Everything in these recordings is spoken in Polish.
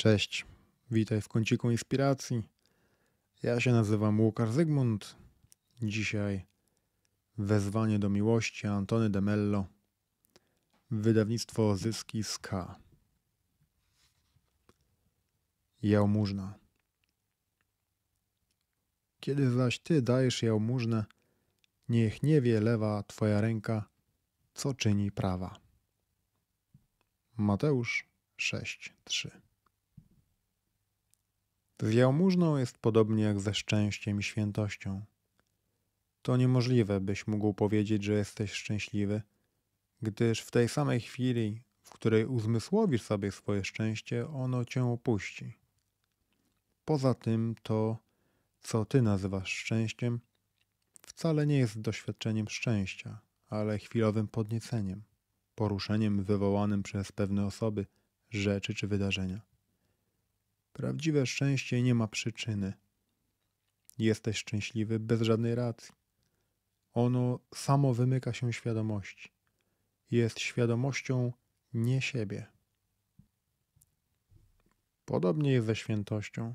Cześć, witaj w kąciku inspiracji. Ja się nazywam Łukasz Zygmunt. Dzisiaj wezwanie do miłości Antony de Mello, wydawnictwo Zyski z K. Jałmużna. Kiedy zaś ty dajesz jałmużnę, niech nie wie lewa twoja ręka, co czyni prawa. Mateusz 6:3 z jałmużną jest podobnie jak ze szczęściem i świętością. To niemożliwe, byś mógł powiedzieć, że jesteś szczęśliwy, gdyż w tej samej chwili, w której uzmysłowisz sobie swoje szczęście, ono cię opuści. Poza tym to, co ty nazywasz szczęściem, wcale nie jest doświadczeniem szczęścia, ale chwilowym podnieceniem, poruszeniem wywołanym przez pewne osoby, rzeczy czy wydarzenia. Prawdziwe szczęście nie ma przyczyny. Jesteś szczęśliwy bez żadnej racji. Ono samo wymyka się świadomości. Jest świadomością nie siebie. Podobnie jest ze świętością.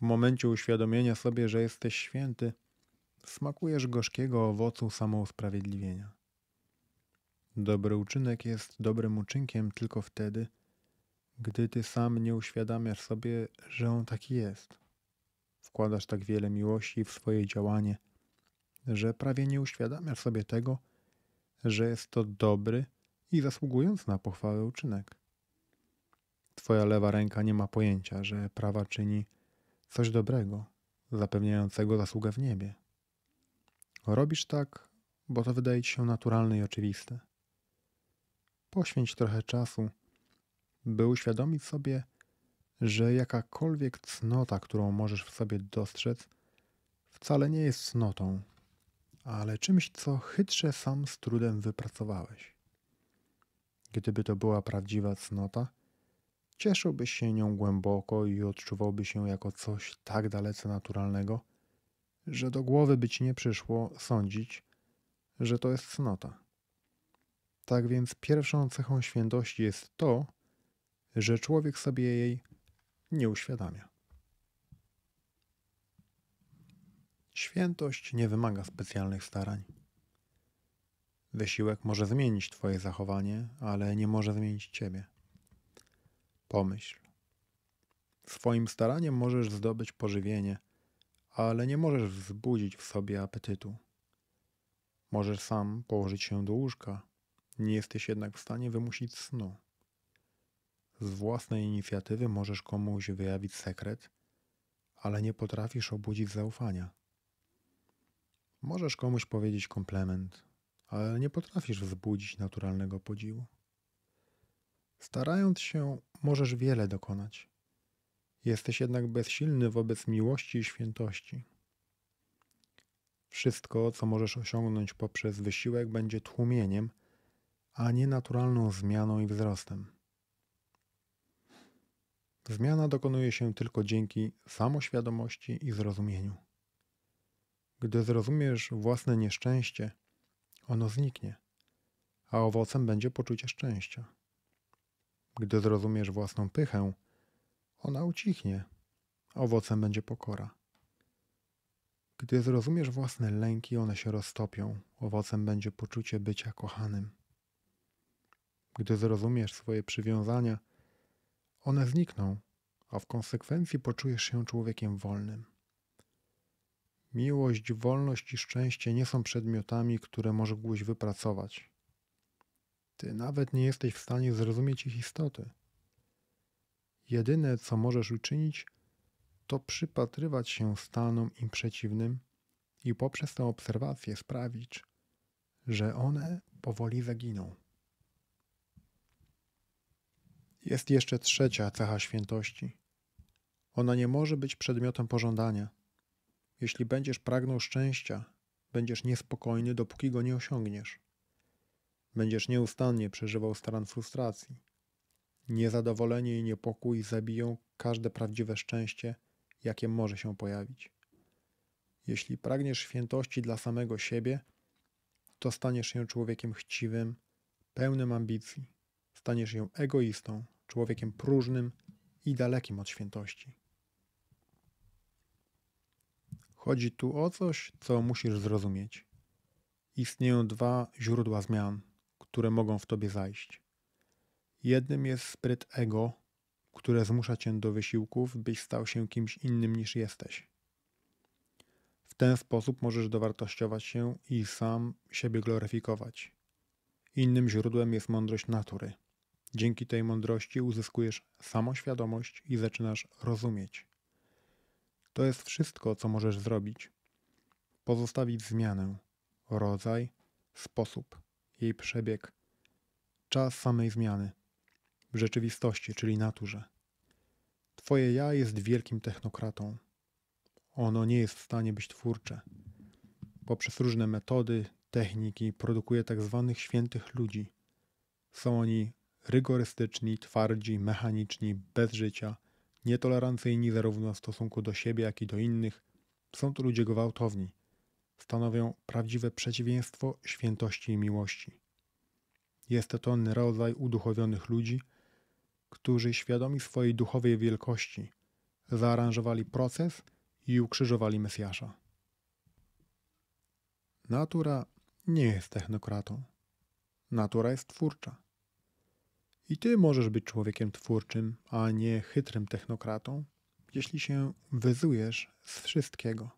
W momencie uświadomienia sobie, że jesteś święty, smakujesz gorzkiego owocu samousprawiedliwienia. Dobry uczynek jest dobrym uczynkiem tylko wtedy, gdy ty sam nie uświadamiasz sobie, że on taki jest. Wkładasz tak wiele miłości w swoje działanie, że prawie nie uświadamiasz sobie tego, że jest to dobry i zasługujący na pochwałę uczynek. Twoja lewa ręka nie ma pojęcia, że prawa czyni coś dobrego, zapewniającego zasługę w niebie. Robisz tak, bo to wydaje ci się naturalne i oczywiste. Poświęć trochę czasu by uświadomić sobie, że jakakolwiek cnota, którą możesz w sobie dostrzec, wcale nie jest cnotą, ale czymś, co chytrze sam z trudem wypracowałeś. Gdyby to była prawdziwa cnota, cieszyłbyś się nią głęboko i odczuwałby się jako coś tak dalece naturalnego, że do głowy być nie przyszło sądzić, że to jest cnota. Tak więc pierwszą cechą świętości jest to, że człowiek sobie jej nie uświadamia. Świętość nie wymaga specjalnych starań. Wysiłek może zmienić Twoje zachowanie, ale nie może zmienić Ciebie. Pomyśl. Swoim staraniem możesz zdobyć pożywienie, ale nie możesz wzbudzić w sobie apetytu. Możesz sam położyć się do łóżka, nie jesteś jednak w stanie wymusić snu. Z własnej inicjatywy możesz komuś wyjawić sekret, ale nie potrafisz obudzić zaufania. Możesz komuś powiedzieć komplement, ale nie potrafisz wzbudzić naturalnego podziwu. Starając się, możesz wiele dokonać. Jesteś jednak bezsilny wobec miłości i świętości. Wszystko, co możesz osiągnąć poprzez wysiłek, będzie tłumieniem, a nie naturalną zmianą i wzrostem. Zmiana dokonuje się tylko dzięki samoświadomości i zrozumieniu. Gdy zrozumiesz własne nieszczęście, ono zniknie, a owocem będzie poczucie szczęścia. Gdy zrozumiesz własną pychę, ona ucichnie, owocem będzie pokora. Gdy zrozumiesz własne lęki, one się roztopią, owocem będzie poczucie bycia kochanym. Gdy zrozumiesz swoje przywiązania, one znikną, a w konsekwencji poczujesz się człowiekiem wolnym. Miłość, wolność i szczęście nie są przedmiotami, które mogłeś wypracować. Ty nawet nie jesteś w stanie zrozumieć ich istoty. Jedyne, co możesz uczynić, to przypatrywać się stanom im przeciwnym i poprzez tę obserwację sprawić, że one powoli zaginą. Jest jeszcze trzecia cecha świętości. Ona nie może być przedmiotem pożądania. Jeśli będziesz pragnął szczęścia, będziesz niespokojny, dopóki go nie osiągniesz. Będziesz nieustannie przeżywał stan frustracji. Niezadowolenie i niepokój zabiją każde prawdziwe szczęście, jakie może się pojawić. Jeśli pragniesz świętości dla samego siebie, to staniesz się człowiekiem chciwym, pełnym ambicji staniesz ją egoistą, człowiekiem próżnym i dalekim od świętości. Chodzi tu o coś, co musisz zrozumieć. Istnieją dwa źródła zmian, które mogą w tobie zajść. Jednym jest spryt ego, które zmusza cię do wysiłków, byś stał się kimś innym niż jesteś. W ten sposób możesz dowartościować się i sam siebie gloryfikować. Innym źródłem jest mądrość natury Dzięki tej mądrości uzyskujesz samoświadomość i zaczynasz rozumieć. To jest wszystko, co możesz zrobić. Pozostawić zmianę, rodzaj, sposób, jej przebieg, czas samej zmiany w rzeczywistości, czyli naturze. Twoje ja jest wielkim technokratą. Ono nie jest w stanie być twórcze. Poprzez różne metody, techniki produkuje tak zwanych świętych ludzi. Są oni rygorystyczni, twardzi, mechaniczni, bez życia, nietolerancyjni zarówno w stosunku do siebie, jak i do innych, są to ludzie gwałtowni. Stanowią prawdziwe przeciwieństwo świętości i miłości. Jest to ten rodzaj uduchowionych ludzi, którzy świadomi swojej duchowej wielkości zaaranżowali proces i ukrzyżowali Mesjasza. Natura nie jest technokratą. Natura jest twórcza. I ty możesz być człowiekiem twórczym, a nie chytrym technokratą, jeśli się wyzujesz z wszystkiego.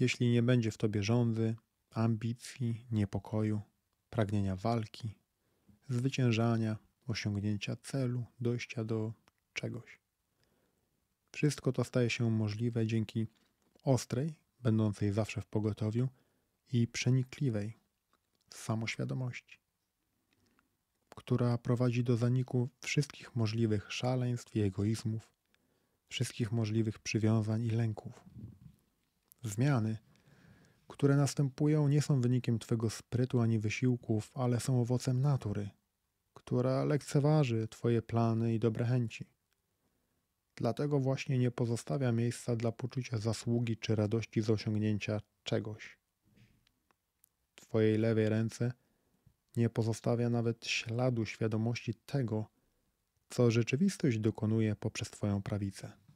Jeśli nie będzie w tobie żądzy, ambicji, niepokoju, pragnienia walki, zwyciężania, osiągnięcia celu, dojścia do czegoś. Wszystko to staje się możliwe dzięki ostrej, będącej zawsze w pogotowiu i przenikliwej samoświadomości która prowadzi do zaniku wszystkich możliwych szaleństw i egoizmów, wszystkich możliwych przywiązań i lęków. Zmiany, które następują, nie są wynikiem twojego sprytu ani wysiłków, ale są owocem natury, która lekceważy Twoje plany i dobre chęci. Dlatego właśnie nie pozostawia miejsca dla poczucia zasługi czy radości z osiągnięcia czegoś. W Twojej lewej ręce – nie pozostawia nawet śladu świadomości tego, co rzeczywistość dokonuje poprzez Twoją prawicę.